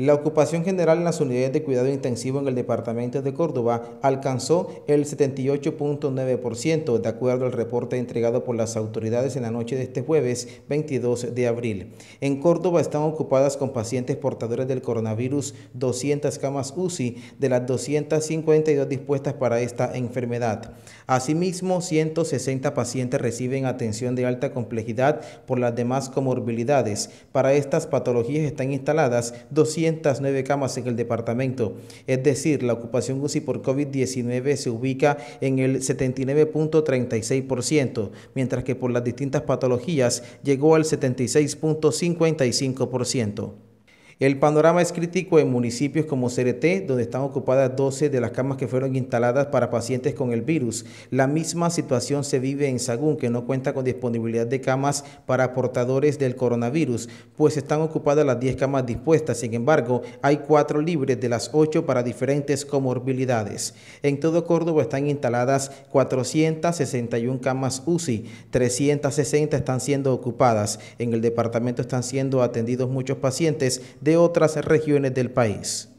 La ocupación general en las unidades de cuidado intensivo en el departamento de Córdoba alcanzó el 78.9% de acuerdo al reporte entregado por las autoridades en la noche de este jueves 22 de abril. En Córdoba están ocupadas con pacientes portadores del coronavirus 200 camas UCI de las 252 dispuestas para esta enfermedad. Asimismo, 160 pacientes reciben atención de alta complejidad por las demás comorbilidades. Para estas patologías están instaladas 200 209 camas en el departamento. Es decir, la ocupación UCI por COVID-19 se ubica en el 79.36%, mientras que por las distintas patologías llegó al 76.55%. El panorama es crítico en municipios como Crt, donde están ocupadas 12 de las camas que fueron instaladas para pacientes con el virus. La misma situación se vive en Sagún, que no cuenta con disponibilidad de camas para portadores del coronavirus, pues están ocupadas las 10 camas dispuestas. Sin embargo, hay 4 libres de las 8 para diferentes comorbilidades. En todo Córdoba están instaladas 461 camas UCI, 360 están siendo ocupadas. En el departamento están siendo atendidos muchos pacientes de otras regiones del país.